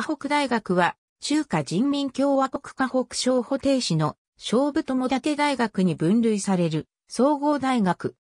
河北大学は、中華人民共和国河北省保定市の勝負友達大学に分類される総合大学。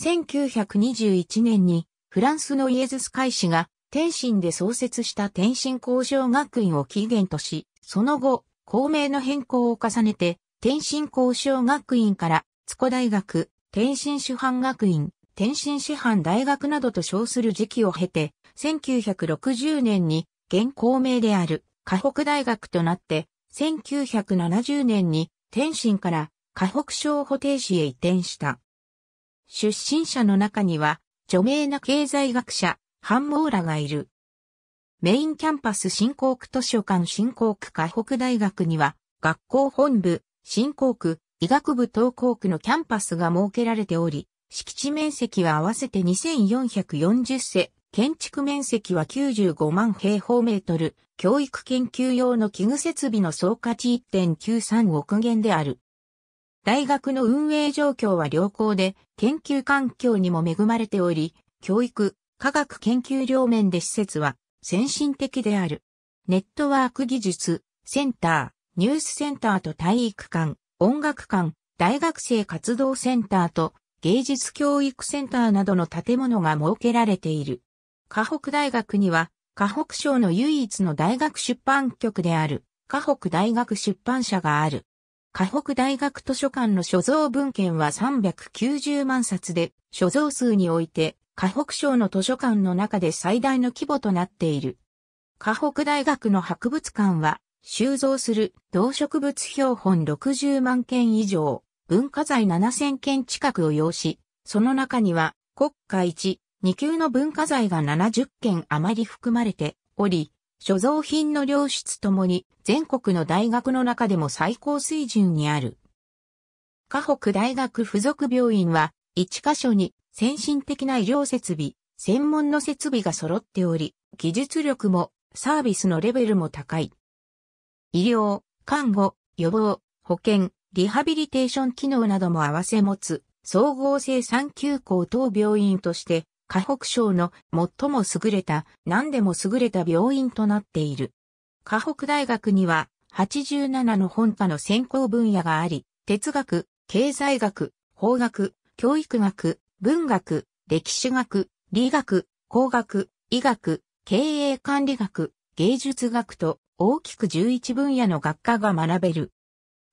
1921年にフランスのイエズス会士が天津で創設した天津工場学院を起源とし、その後、校名の変更を重ねて、天津工商学院から、津古大学、天津師範学院、天津師範大学などと称する時期を経て、1960年に現校名である河北大学となって、1970年に天津から河北省保定市へ移転した。出身者の中には、著名な経済学者、ハンモーラがいる。メインキャンパス新興区図書館新興区河北大学には、学校本部、新興区、医学部東興区のキャンパスが設けられており、敷地面積は合わせて2440世建築面積は95万平方メートル、教育研究用の器具設備の総価値1.93億元である。大学の運営状況は良好で、研究環境にも恵まれており、教育、科学研究両面で施設は先進的である。ネットワーク技術、センター、ニュースセンターと体育館、音楽館、大学生活動センターと芸術教育センターなどの建物が設けられている。河北大学には、河北省の唯一の大学出版局である、河北大学出版社がある。河北大学図書館の所蔵文献は390万冊で、所蔵数において、河北省の図書館の中で最大の規模となっている。河北大学の博物館は、収蔵する動植物標本60万件以上、文化財7000件近くを要し、その中には、国家一、2級の文化財が70件余り含まれており、所蔵品の良質ともに全国の大学の中でも最高水準にある。河北大学附属病院は1箇所に先進的な医療設備、専門の設備が揃っており、技術力もサービスのレベルも高い。医療、看護、予防、保健、リハビリテーション機能なども合わせ持つ総合性産休校等病院として河北省の最も優れた、何でも優れた病院となっている。河北大学には、87の本科の専攻分野があり、哲学、経済学、法学、教育学、文学、歴史学、理学、工学、医学、経営管理学、芸術学と大きく11分野の学科が学べる。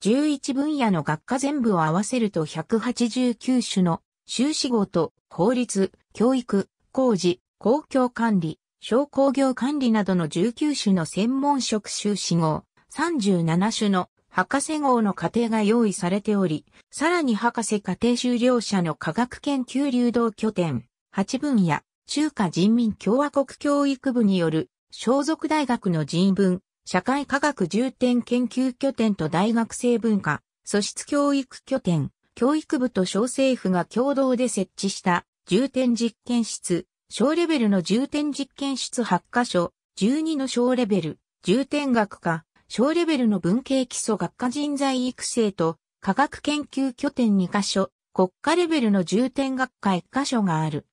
11分野の学科全部を合わせると189種の修士号と法律、教育、工事、公共管理、商工業管理などの19種の専門職修士号、37種の博士号の課程が用意されており、さらに博士課程修了者の科学研究流動拠点、8分野、中華人民共和国教育部による、小属大学の人文、社会科学重点研究拠点と大学生文化、素質教育拠点、教育部と小政府が共同で設置した重点実験室、小レベルの重点実験室8カ所、12の小レベル、重点学科、小レベルの文系基礎学科人材育成と、科学研究拠点2カ所、国家レベルの重点学科1箇所がある。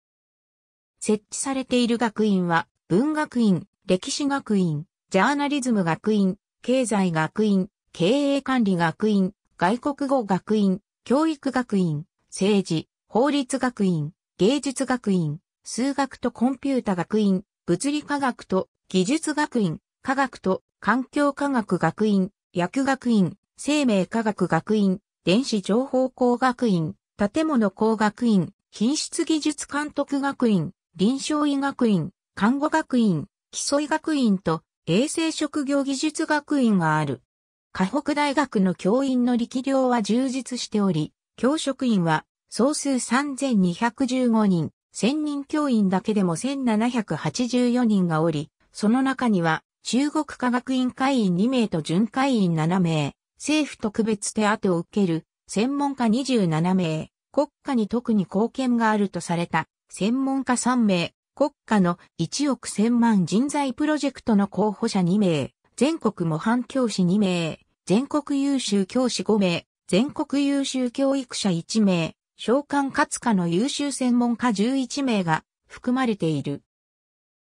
設置されている学院は、文学院、歴史学院、ジャーナリズム学院、経済学院、経営管理学院、外国語学院、教育学院、政治、法律学院、芸術学院、数学とコンピュータ学院、物理科学と技術学院、科学と環境科学学院、薬学院、生命科学学院、電子情報工学院、建物工学院、品質技術監督学院、臨床医学院、看護学院、基礎医学院と衛生職業技術学院がある。河北大学の教員の力量は充実しており、教職員は総数3215人、専任教員だけでも1784人がおり、その中には、中国科学院会員2名と準会員7名、政府特別手当を受ける、専門家27名、国家に特に貢献があるとされた、専門家3名、国家の1億1000万人材プロジェクトの候補者2名、全国模範教師2名、全国優秀教師5名、全国優秀教育者1名、召喚かつかの優秀専門家11名が含まれている。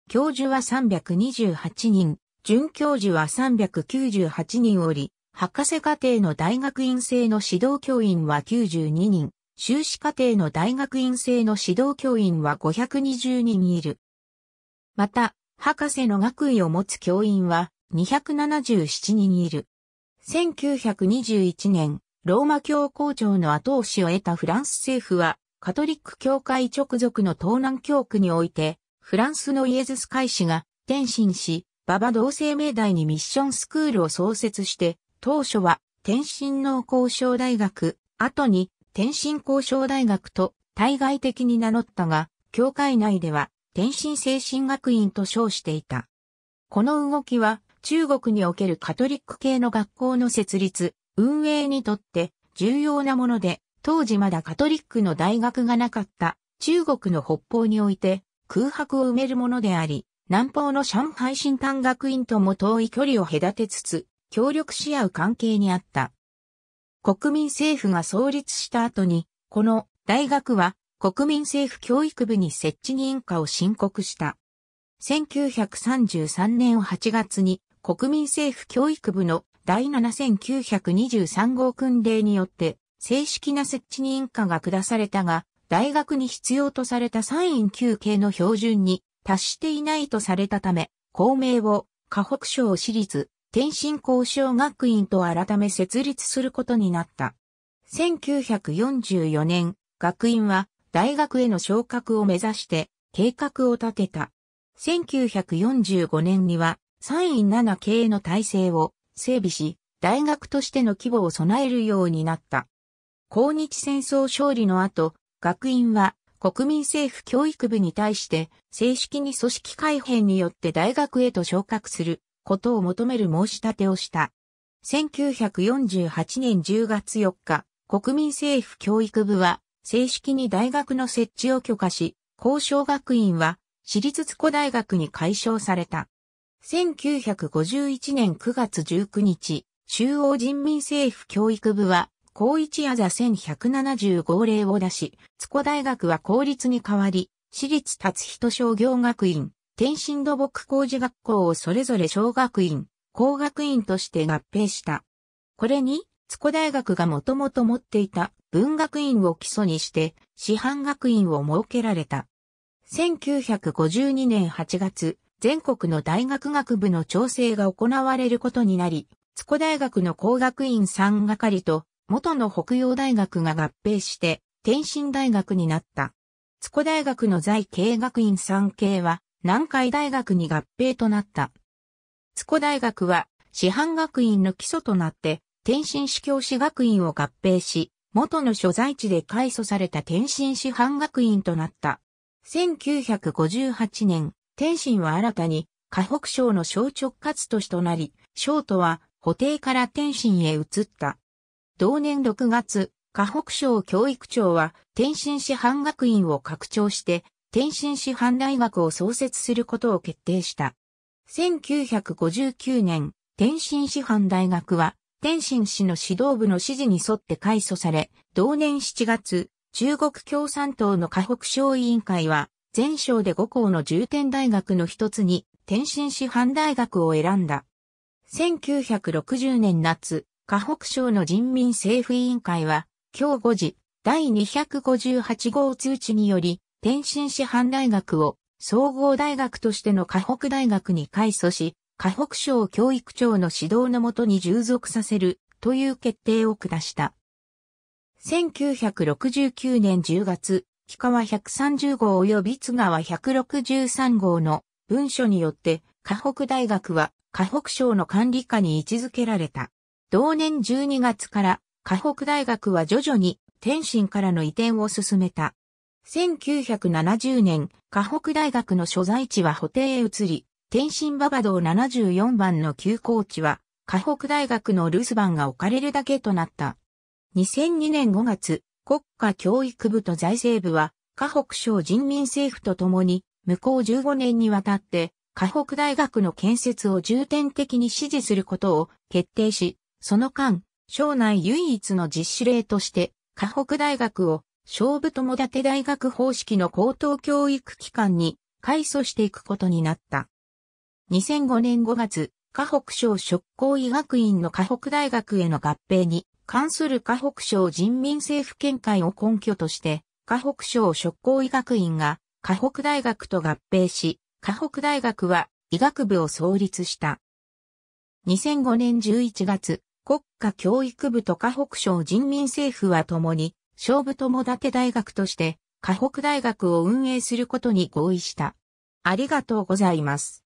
教授は328人、准教授は398人おり、博士課程の大学院生の指導教員は92人、修士課程の大学院生の指導教員は520人いる。また、博士の学位を持つ教員は277人いる。1921年、ローマ教皇庁の後押しを得たフランス政府は、カトリック教会直属の東南教区において、フランスのイエズス会士が転身し、馬場同生命題にミッションスクールを創設して、当初は天津農工商大学、後に天津工商大学と対外的に名乗ったが、教会内では天津精神学院と称していた。この動きは中国におけるカトリック系の学校の設立、運営にとって重要なもので、当時まだカトリックの大学がなかった中国の北方において空白を埋めるものであり、南方の上海新丹学院とも遠い距離を隔てつつ、協力し合う関係にあった。国民政府が創立した後に、この大学は国民政府教育部に設置認可を申告した。1933年8月に国民政府教育部の第7923号訓令によって正式な設置認可が下されたが、大学に必要とされた参院休憩の標準に達していないとされたため、公明を河北省私立天津交渉学院と改め設立することになった。1944年、学院は大学への昇格を目指して計画を立てた。1945年には参院7系の体制を整備し、大学としての規模を備えるようになった。抗日戦争勝利の後、学院は国民政府教育部に対して正式に組織改編によって大学へと昇格することを求める申し立てをした。1948年10月4日、国民政府教育部は正式に大学の設置を許可し、交渉学院は私立津古大学に解消された。1951年9月19日、中央人民政府教育部は、高一あざ1175例を出し、津古大学は公立に代わり、私立達人商業学院、天津土木工事学校をそれぞれ小学院、工学院として合併した。これに、津古大学がもともと持っていた文学院を基礎にして、師範学院を設けられた。1952年8月、全国の大学学部の調整が行われることになり、津古大学の工学院3係と元の北洋大学が合併して天津大学になった。津古大学の在経学院3系は南海大学に合併となった。津古大学は師範学院の基礎となって天津市教師学院を合併し、元の所在地で開祖された天津師範学院となった。1958年、天津は新たに、河北省の省直轄都市となり、省都は、補定から天津へ移った。同年6月、河北省教育庁は、天津市販学院を拡張して、天津市販大学を創設することを決定した。1959年、天津市販大学は、天津市の指導部の指示に沿って改祖され、同年7月、中国共産党の河北省委員会は、全省で5校の重点大学の一つに、天津師範大学を選んだ。1960年夏、河北省の人民政府委員会は、今日5時、第258号通知により、天津師範大学を総合大学としての河北大学に改組し、河北省教育庁の指導のもとに従属させるという決定を下した。1969年10月、木川130号及び津川163号の文書によって、河北大学は河北省の管理下に位置づけられた。同年12月から河北大学は徐々に天津からの移転を進めた。1970年、河北大学の所在地は補定へ移り、天津馬場道74番の休校地は、河北大学の留守番が置かれるだけとなった。2002年5月、国家教育部と財政部は、河北省人民政府と共に、向こう15年にわたって、河北大学の建設を重点的に支持することを決定し、その間、省内唯一の実施例として、河北大学を、省部友立大学方式の高等教育機関に、改組していくことになった。2005年5月、河北省職工医学院の河北大学への合併に関する河北省人民政府見解を根拠として、河北省職工医学院が河北大学と合併し、河北大学は医学部を創立した。2005年11月、国家教育部と河北省人民政府は共に、勝負友達大学として、河北大学を運営することに合意した。ありがとうございます。